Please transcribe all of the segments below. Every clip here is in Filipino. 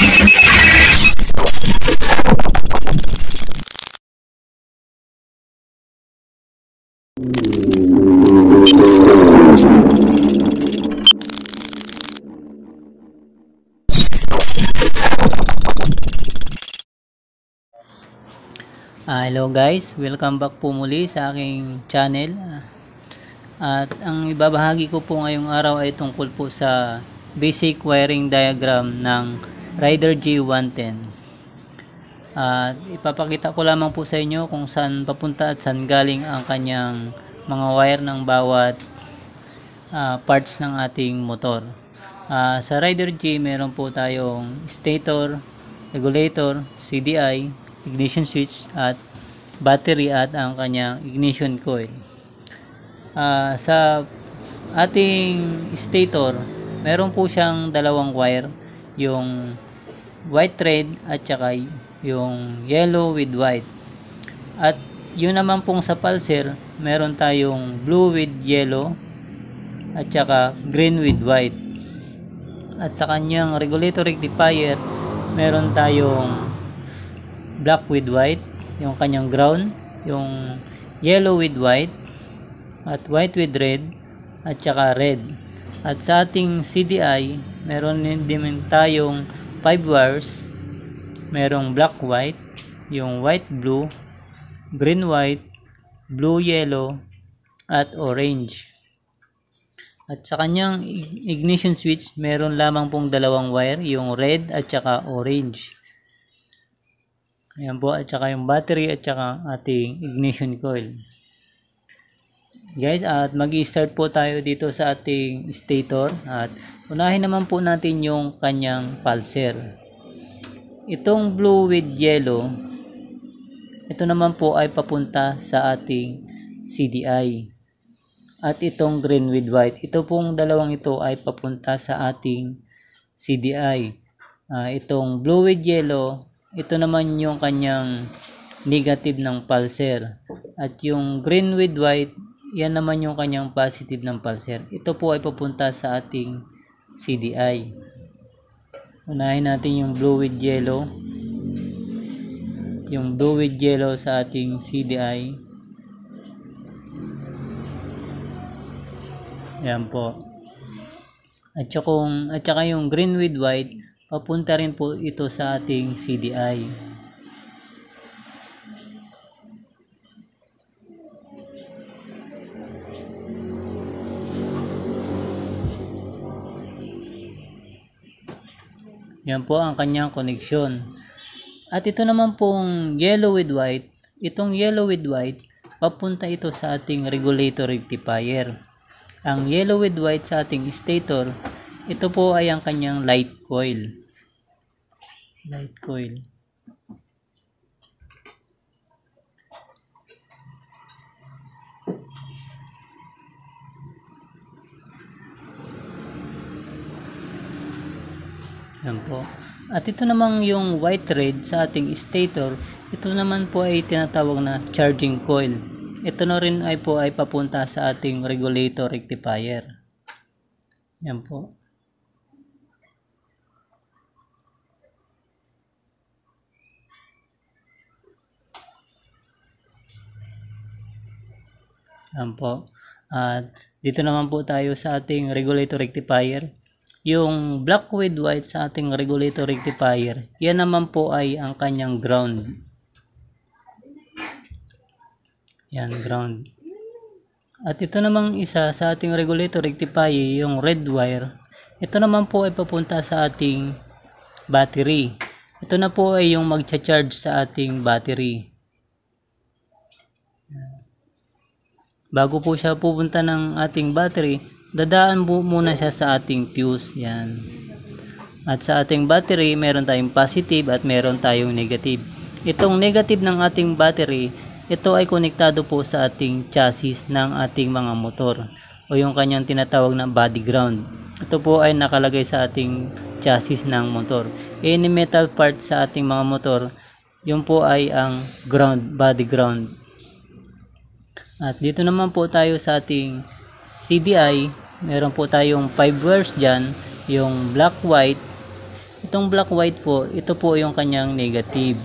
Uh, hello guys, welcome back po muli sa aking channel at ang ibabahagi ko po ngayong araw ay tungkol po sa basic wiring diagram ng Rider J110 at uh, ipapakita ko lamang po sa inyo kung saan papunta at saan galing ang kanyang mga wire ng bawat uh, parts ng ating motor. Uh, sa Rider G, meron po tayong stator, regulator, CDI, ignition switch at battery at ang kanyang ignition coil. Uh, sa ating stator, meron po siyang dalawang wire, yung white red at saka yung yellow with white. At yun naman pong sa pulser, meron tayong blue with yellow at saka green with white. At sa kanyang regulator rectifier, meron tayong black with white, yung kanyang ground, yung yellow with white, at white with red, at saka red. At sa ating CDI, meron din tayong 5 wires merong black white yung white blue green white blue yellow at orange at sa kanyang ignition switch meron lamang pong dalawang wire yung red at saka orange ayan po at saka yung battery at saka ating ignition coil guys at mag start po tayo dito sa ating stator at unahin naman po natin yung kanyang pulser itong blue with yellow ito naman po ay papunta sa ating CDI at itong green with white ito pong dalawang ito ay papunta sa ating CDI uh, ah, itong blue with yellow ito naman yung kanyang negative ng pulser at yung green with white yan naman yung kanyang positive ng pulser. Ito po ay papunta sa ating CDI. Unahin natin yung blue with yellow. Yung blue with yellow sa ating CDI. Yan po. At saka, at saka yung green with white, papunta rin po ito sa ating CDI. Yan po ang kanyang connection. At ito naman pong yellow with white, itong yellow with white, papunta ito sa ating regulator rectifier. Ang yellow with white sa ating stator, ito po ay ang kanyang light coil. Light coil. Yan po. At ito namang yung white thread sa ating stator, ito naman po ay tinatawag na charging coil. Ito na rin ay po ay papunta sa ating regulator rectifier. Yan po. Yan po. At dito naman po tayo sa ating regulator rectifier yung black with white sa ating regulator rectifier, yan naman po ay ang kanyang ground. Yan, ground. At ito namang isa sa ating regulator rectifier, yung red wire. Ito naman po ay papunta sa ating battery. Ito na po ay yung magcha-charge sa ating battery. Bago po siya pupunta ng ating battery, dadaan muna siya sa ating fuse yan at sa ating battery meron tayong positive at meron tayong negative itong negative ng ating battery ito ay konektado po sa ating chassis ng ating mga motor o yung kanyang tinatawag na body ground ito po ay nakalagay sa ating chassis ng motor any metal part sa ating mga motor yun po ay ang ground body ground at dito naman po tayo sa ating CDI, meron po tayong 5 wires dyan, yung black white. Itong black white po, ito po yung kanyang negative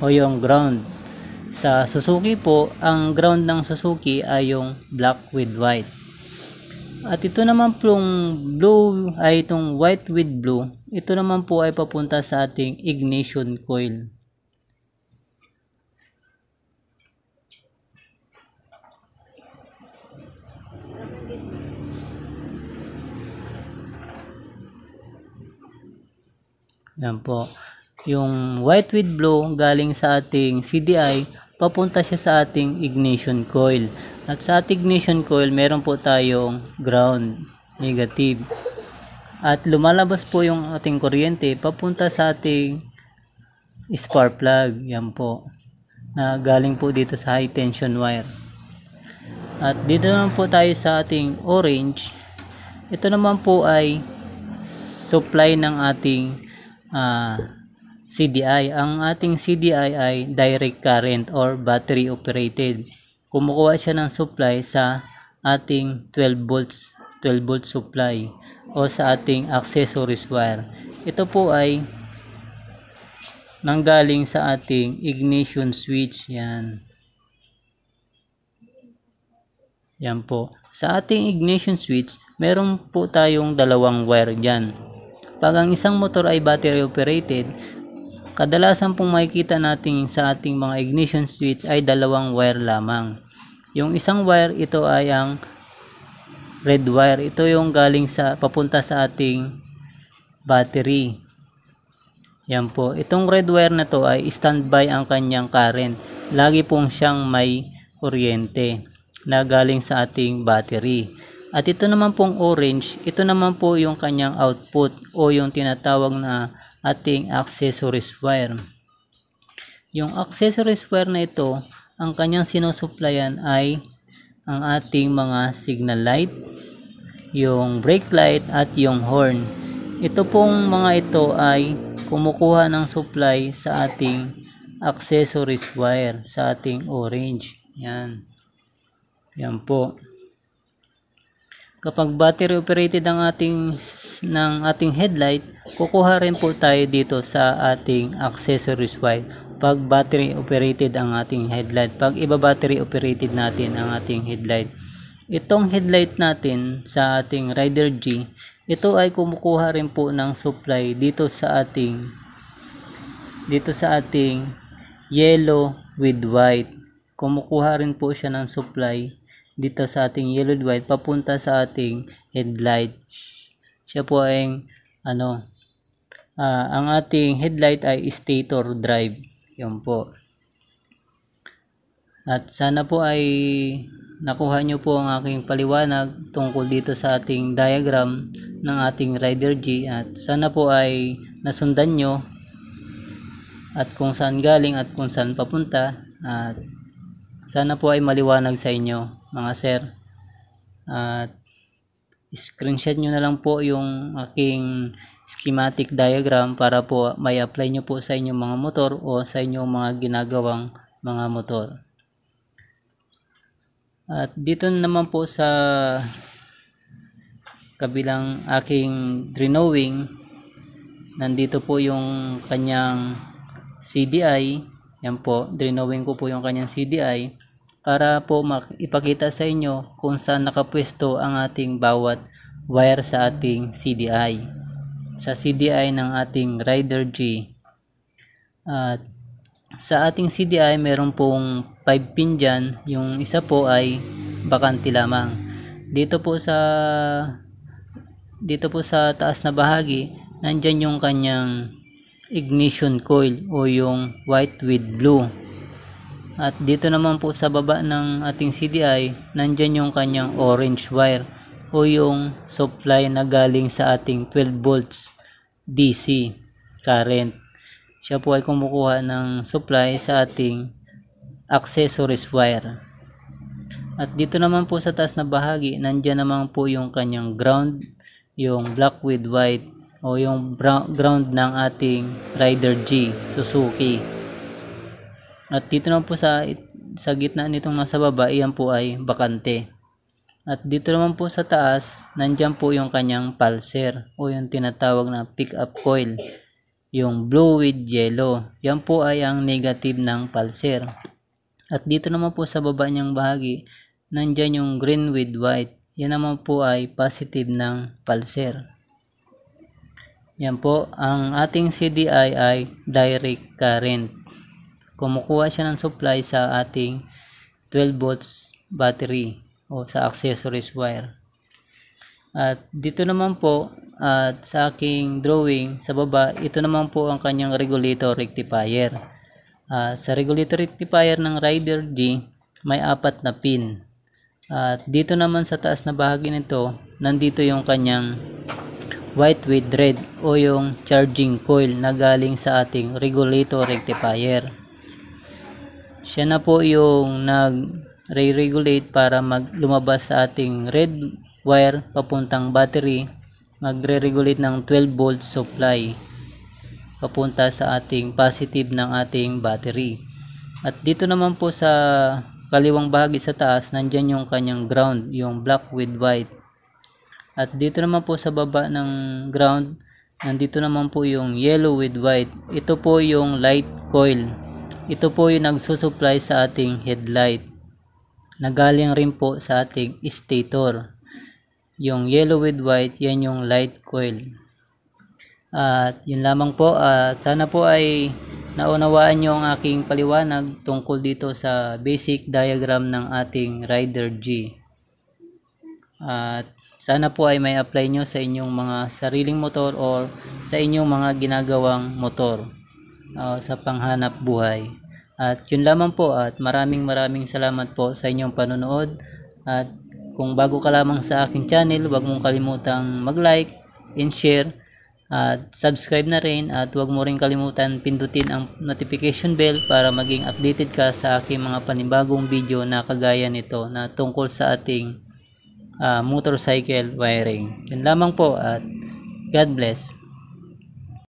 o yung ground. Sa Suzuki po, ang ground ng Suzuki ay yung black with white. At ito naman pong blue ay itong white with blue, ito naman po ay papunta sa ating ignition coil. Yan po. Yung white with blue galing sa ating CDI, papunta siya sa ating ignition coil. At sa ating ignition coil, meron po tayong ground, negative. At lumalabas po yung ating kuryente papunta sa ating spark plug. Yan po. Na galing po dito sa high tension wire. At dito naman po tayo sa ating orange. Ito naman po ay supply ng ating uh, ah, CDI. Ang ating CDI ay direct current or battery operated. Kumukuha siya ng supply sa ating 12 volts 12 volt supply o sa ating accessories wire. Ito po ay nanggaling sa ating ignition switch. Yan. Yan po. Sa ating ignition switch, meron po tayong dalawang wire diyan. Pag ang isang motor ay battery operated, kadalasan pong makikita natin sa ating mga ignition switch ay dalawang wire lamang. Yung isang wire ito ay ang red wire. Ito yung galing sa papunta sa ating battery. Yan po. Itong red wire na to ay standby ang kanyang current. Lagi pong siyang may kuryente na galing sa ating battery. At ito naman pong orange, ito naman po yung kanyang output o yung tinatawag na ating accessories wire. Yung accessories wire na ito, ang kanyang sinusuplayan ay ang ating mga signal light, yung brake light at yung horn. Ito pong mga ito ay kumukuha ng supply sa ating accessories wire, sa ating orange. Yan. Yan po. Kapag battery operated ang ating ng ating headlight, kukuha rin po tayo dito sa ating accessories wire. Pag battery operated ang ating headlight, pag iba battery operated natin ang ating headlight. Itong headlight natin sa ating Rider G, ito ay kumukuha rin po ng supply dito sa ating dito sa ating yellow with white. Kumukuha rin po siya ng supply dito sa ating yellow white papunta sa ating headlight. Siya po ay ano uh, ang ating headlight ay stator drive. Yun po. At sana po ay nakuha nyo po ang aking paliwanag tungkol dito sa ating diagram ng ating Rider G at sana po ay nasundan nyo at kung saan galing at kung saan papunta at sana po ay maliwanag sa inyo mga sir. At screenshot nyo na lang po yung aking schematic diagram para po may apply nyo po sa inyong mga motor o sa inyong mga ginagawang mga motor. At dito naman po sa kabilang aking drenowing, nandito po yung kanyang CDI. Yan po, drenowing ko po yung kanyang CDI para po ipakita sa inyo kung saan nakapwesto ang ating bawat wire sa ating CDI. Sa CDI ng ating Rider G. At sa ating CDI meron pong 5 pin dyan. Yung isa po ay bakante lamang. Dito po sa dito po sa taas na bahagi, nandyan yung kanyang ignition coil o yung white with blue at dito naman po sa baba ng ating CDI, nandyan yung kanyang orange wire o yung supply na galing sa ating 12 volts DC current. Siya po ay kumukuha ng supply sa ating accessories wire. At dito naman po sa taas na bahagi, nandiyan naman po yung kanyang ground, yung black with white o yung brown, ground ng ating Rider G Suzuki. At dito naman po sa, sa gitna nitong nasa baba, iyan po ay bakante. At dito naman po sa taas, nandiyan po yung kanyang pulser o yung tinatawag na pick-up coil. Yung blue with yellow. Yan po ay ang negative ng pulser. At dito naman po sa baba niyang bahagi, nandiyan yung green with white. Yan naman po ay positive ng pulser. Yan po, ang ating CDI ay direct current kumukuha siya ng supply sa ating 12 volts battery o sa accessories wire. At dito naman po at sa aking drawing sa baba, ito naman po ang kanyang regulator rectifier. Uh, sa regulator rectifier ng Rider G, may apat na pin. At dito naman sa taas na bahagi nito, nandito yung kanyang white with red o yung charging coil na galing sa ating regulator rectifier siya na po yung nag re-regulate para mag lumabas sa ating red wire papuntang battery magre-regulate ng 12 volt supply papunta sa ating positive ng ating battery at dito naman po sa kaliwang bahagi sa taas nandyan yung kanyang ground yung black with white at dito naman po sa baba ng ground nandito naman po yung yellow with white ito po yung light coil ito po yung nagsusupply sa ating headlight. Nagaling rin po sa ating stator. Yung yellow with white, yan yung light coil. At yun lamang po. At sana po ay naunawaan nyo ang aking paliwanag tungkol dito sa basic diagram ng ating rider G. At sana po ay may apply nyo sa inyong mga sariling motor or sa inyong mga ginagawang motor uh, sa panghanap buhay. At yun lamang po at maraming maraming salamat po sa inyong panonood. At kung bago ka lamang sa aking channel, huwag mong kalimutang mag-like and share at subscribe na rin at huwag mo rin kalimutan pindutin ang notification bell para maging updated ka sa aking mga panibagong video na kagaya nito na tungkol sa ating uh, motorcycle wiring. Yun lamang po at God bless.